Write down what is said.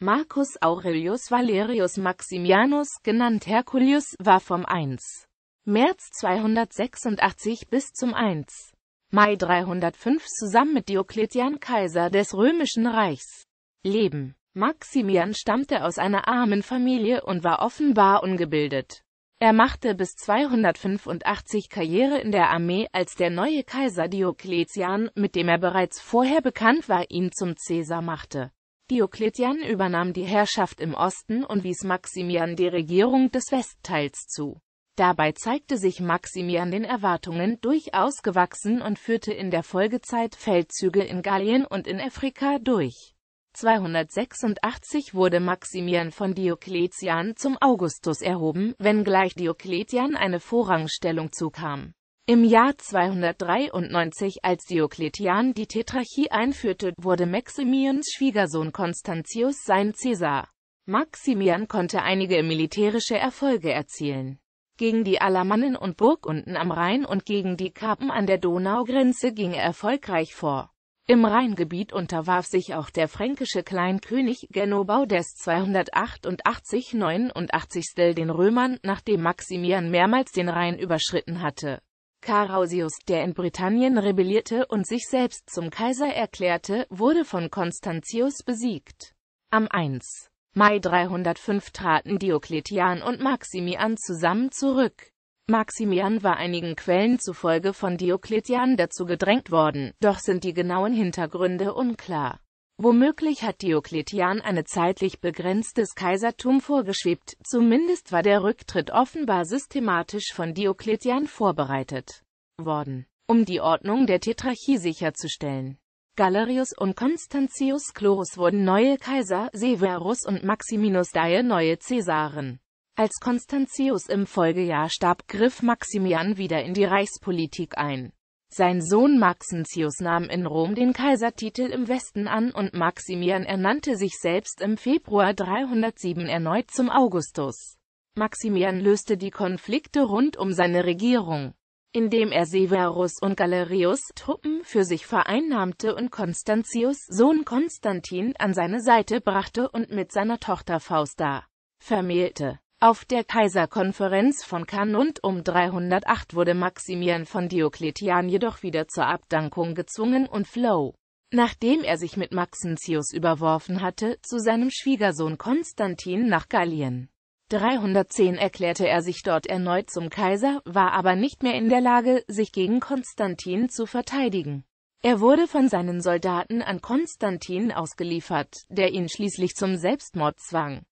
Marcus Aurelius Valerius Maximianus, genannt Herculius, war vom 1. März 286 bis zum 1. Mai 305 zusammen mit Diokletian Kaiser des Römischen Reichs. Leben Maximian stammte aus einer armen Familie und war offenbar ungebildet. Er machte bis 285 Karriere in der Armee, als der neue Kaiser Diokletian, mit dem er bereits vorher bekannt war, ihn zum Cäsar machte. Diokletian übernahm die Herrschaft im Osten und wies Maximian die Regierung des Westteils zu. Dabei zeigte sich Maximian den Erwartungen durchaus gewachsen und führte in der Folgezeit Feldzüge in Gallien und in Afrika durch. 286 wurde Maximian von Diokletian zum Augustus erhoben, wenngleich Diokletian eine Vorrangstellung zukam. Im Jahr 293, als Diokletian die Tetrarchie einführte, wurde Maximians Schwiegersohn Konstantius sein Cäsar. Maximian konnte einige militärische Erfolge erzielen. Gegen die Alamannen und Burgunden am Rhein und gegen die Karpen an der Donaugrenze ging er erfolgreich vor. Im Rheingebiet unterwarf sich auch der fränkische Kleinkönig Genobau des 288-89 den Römern, nachdem Maximian mehrmals den Rhein überschritten hatte. Karausius, der in Britannien rebellierte und sich selbst zum Kaiser erklärte, wurde von Constantius besiegt. Am 1. Mai 305 traten Diokletian und Maximian zusammen zurück. Maximian war einigen Quellen zufolge von Diokletian dazu gedrängt worden, doch sind die genauen Hintergründe unklar. Womöglich hat Diokletian eine zeitlich begrenztes Kaisertum vorgeschwebt, zumindest war der Rücktritt offenbar systematisch von Diokletian vorbereitet worden, um die Ordnung der Tetrarchie sicherzustellen. Galerius und Constantius Chlorus wurden neue Kaiser, Severus und Maximinus Daie neue Cäsaren. Als Constantius im Folgejahr starb, griff Maximian wieder in die Reichspolitik ein. Sein Sohn Maxentius nahm in Rom den Kaisertitel im Westen an und Maximian ernannte sich selbst im Februar 307 erneut zum Augustus. Maximian löste die Konflikte rund um seine Regierung, indem er Severus und Galerius Truppen für sich vereinnahmte und Konstantius Sohn Konstantin an seine Seite brachte und mit seiner Tochter Fausta vermählte. Auf der Kaiserkonferenz von Cannes und um 308 wurde Maximian von Diokletian jedoch wieder zur Abdankung gezwungen und floh, nachdem er sich mit Maxentius überworfen hatte, zu seinem Schwiegersohn Konstantin nach Gallien. 310 erklärte er sich dort erneut zum Kaiser, war aber nicht mehr in der Lage, sich gegen Konstantin zu verteidigen. Er wurde von seinen Soldaten an Konstantin ausgeliefert, der ihn schließlich zum Selbstmord zwang.